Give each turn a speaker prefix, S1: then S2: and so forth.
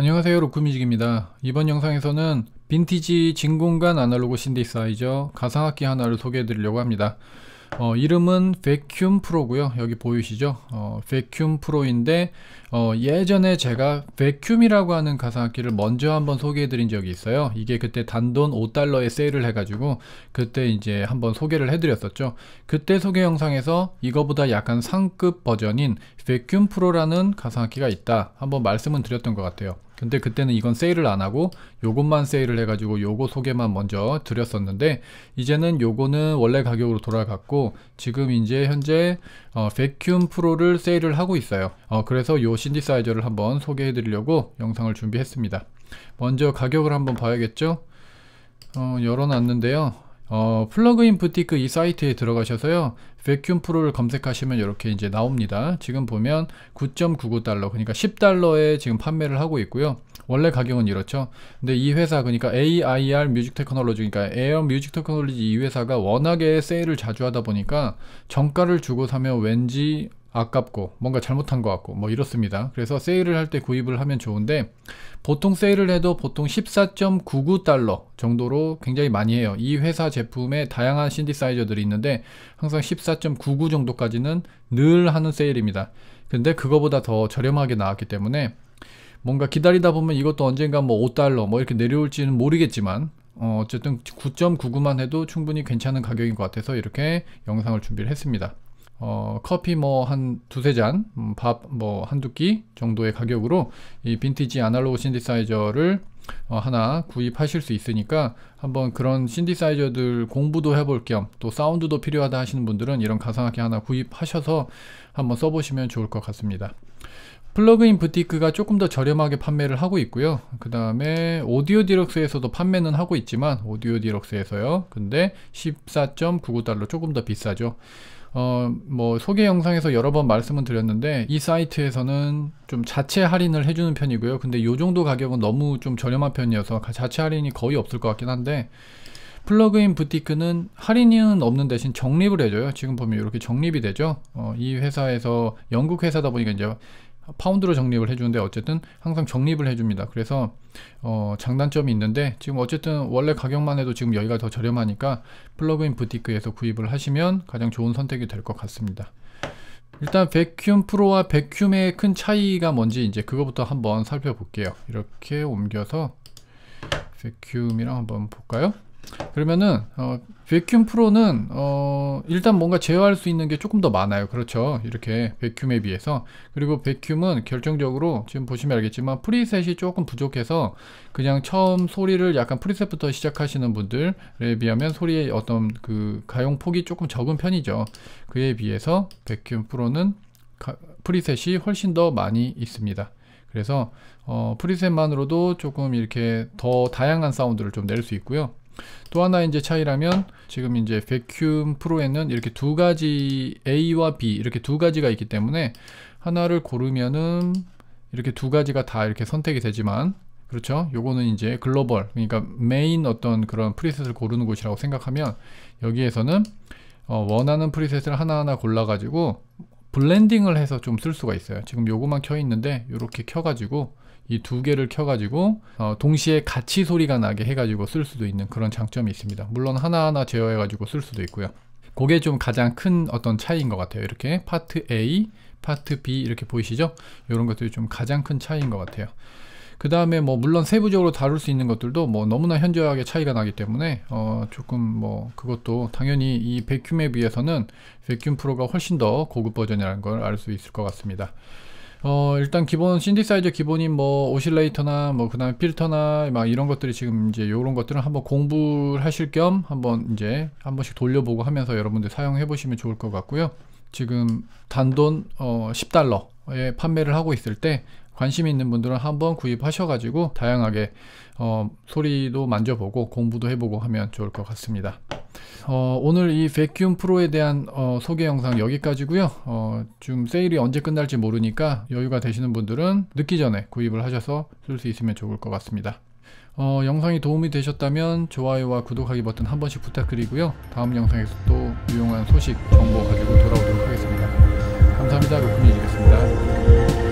S1: 안녕하세요 로크뮤직입니다 이번 영상에서는 빈티지 진공관 아날로그 신디사이저 가상악기 하나를 소개해 드리려고 합니다 어, 이름은 베큐움 프로고요 여기 보이시죠 어, 베큐움 프로인데 어, 예전에 제가 베큐움이라고 하는 가상악기를 먼저 한번 소개해 드린 적이 있어요 이게 그때 단돈 5달러에 세일을 해가지고 그때 이제 한번 소개를 해 드렸었죠 그때 소개 영상에서 이거보다 약간 상급 버전인 베큐움 프로라는 가상악기가 있다 한번 말씀은 드렸던 것 같아요 근데 그때는 이건 세일을 안 하고 요것만 세일을 해가지고 요거 소개만 먼저 드렸었는데 이제는 요거는 원래 가격으로 돌아갔고 지금 이제 현재 어, 베 큐큐 프로를 세일을 하고 있어요. 어, 그래서 요 신디사이저를 한번 소개해 드리려고 영상을 준비했습니다. 먼저 가격을 한번 봐야겠죠? 어, 열어놨는데요. 어, 플러그인 부티크 이 사이트에 들어가셔서요 베큐 프로를 검색하시면 이렇게 이제 나옵니다 지금 보면 9.99달러 그러니까 10달러에 지금 판매를 하고 있고요 원래 가격은 이렇죠 근데 이 회사 그러니까 AIR 뮤직 테크놀로지 그러니까 에어 뮤직 테크놀로지 이 회사가 워낙에 세일을 자주 하다 보니까 정가를 주고 사면 왠지 아깝고 뭔가 잘못한 것 같고 뭐 이렇습니다 그래서 세일을 할 때 구입을 하면 좋은데 보통 세일을 해도 보통 14.99달러 정도로 굉장히 많이 해요 이 회사 제품에 다양한 신디사이저들이 있는데 항상 14.99 정도까지는 늘 하는 세일입니다 근데 그거보다 더 저렴하게 나왔기 때문에 뭔가 기다리다 보면 이것도 언젠가 뭐 5달러 뭐 이렇게 내려올지는 모르겠지만 어, 어쨌든 9.99만 해도 충분히 괜찮은 가격인 것 같아서 이렇게 영상을 준비를 했습니다 어, 커피 뭐 한 두세 잔, 음, 밥뭐 한 두 끼 정도의 가격으로 이 빈티지 아날로그 신디사이저를 어, 하나 구입하실 수 있으니까 한번 그런 신디사이저들 공부도 해볼 겸 또 사운드도 필요하다 하시는 분들은 이런 가상악기 하나 구입하셔서 한번 써보시면 좋을 것 같습니다. 플러그인 부티크가 조금 더 저렴하게 판매를 하고 있고요. 그 다음에 오디오 디럭스에서도 판매는 하고 있지만 오디오 디럭스에서요. 근데 14.99달러 조금 더 비싸죠. 어, 뭐 소개 영상에서 여러 번 말씀을 드렸는데 이 사이트에서는 좀 자체 할인을 해주는 편이고요. 근데 요 정도 가격은 너무 좀 저렴한 편이어서 자체 할인이 거의 없을 것 같긴 한데 플러그인 부티크는 할인은 없는 대신 적립을 해줘요. 지금 보면 이렇게 적립이 되죠. 어, 이 회사에서 영국 회사다 보니까 이제 파운드로 적립을 해주는데 어쨌든 항상 적립을 해줍니다. 그래서 어, 장단점이 있는데 지금 어쨌든 원래 가격만 해도 지금 여기가 더 저렴하니까 플러그인 부티크에서 구입을 하시면 가장 좋은 선택이 될 것 같습니다. 일단 베큐 프로와 베큐의 큰 차이가 뭔지 이제 그거부터 한번 살펴볼게요. 이렇게 옮겨서 베큐이랑 한번 볼까요? 그러면은 어, 큐움 프로는 어, 일단 뭔가 제어할 수 있는 게 조금 더 많아요 그렇죠 이렇게 베큐움에 비해서 그리고 베큐움은 결정적으로 지금 보시면 알겠지만 프리셋이 조금 부족해서 그냥 처음 소리를 약간 프리셋부터 시작하시는 분들에 비하면 소리의 어떤 그 가용 폭이 조금 적은 편이죠 그에 비해서 베큐움 프로는 가, 프리셋이 훨씬 더 많이 있습니다 그래서 어, 프리셋만으로도 조금 이렇게 더 다양한 사운드를 좀 낼 수 있고요 또 하나 이제 차이라면 지금 이제 베큐움 프로에는 이렇게 두 가지 A와 B 이렇게 두 가지가 있기 때문에 하나를 고르면은 이렇게 두 가지가 다 이렇게 선택이 되지만 그렇죠 요거는 이제 글로벌 그러니까 메인 어떤 그런 프리셋을 고르는 곳이라고 생각하면 여기에서는 어 원하는 프리셋을 하나하나 골라 가지고 블렌딩을 해서 좀 쓸 수가 있어요 지금 요거만 켜 있는데 요렇게켜 가지고 이두 개를 켜가지고 어, 동시에 같이 소리가 나게 해가지고 쓸 수도 있는 그런 장점이 있습니다. 물론 하나하나 제어해가지고 쓸 수도 있고요. 그게 좀 가장 큰 어떤 차이인 것 같아요. 이렇게 파트 A, 파트 B 이렇게 보이시죠? 이런 것들이 좀 가장 큰 차이인 것 같아요. 그 다음에 뭐 물론 세부적으로 다룰 수 있는 것들도 뭐 너무나 현저하게 차이가 나기 때문에 어 조금 뭐 그것도 당연히 이 백큐에 비해서는 백큐 프로가 훨씬 더 고급 버전이라는 걸 알 수 있을 것 같습니다. 어, 일단 기본 신디사이저 기본인 뭐 오실레이터나 뭐 그다음에 필터나 막 이런 것들이 지금 이제 요런 것들은 한번 공부하실 겸 한번 이제 한 번씩 돌려보고 하면서 여러분들 사용해 보시면 좋을 것 같고요. 지금 단돈 어, 10달러에 판매를 하고 있을 때 관심 있는 분들은 한번 구입하셔가지고 다양하게 어, 소리도 만져보고 공부도 해보고 하면 좋을 것 같습니다. 어, 오늘 이 백큐움 프로에 대한 어, 소개 영상 여기까지고요. 어, 좀 세일이 언제 끝날지 모르니까 여유가 되시는 분들은 늦기 전에 구입을 하셔서 쓸 수 있으면 좋을 것 같습니다. 어, 영상이 도움이 되셨다면 좋아요와 구독하기 버튼 한 번씩 부탁드리고요. 다음 영상에서 또 유용한 소식, 정보 가지고 돌아오도록 하겠습니다. 감사합니다. 로크민이겠습니다. 그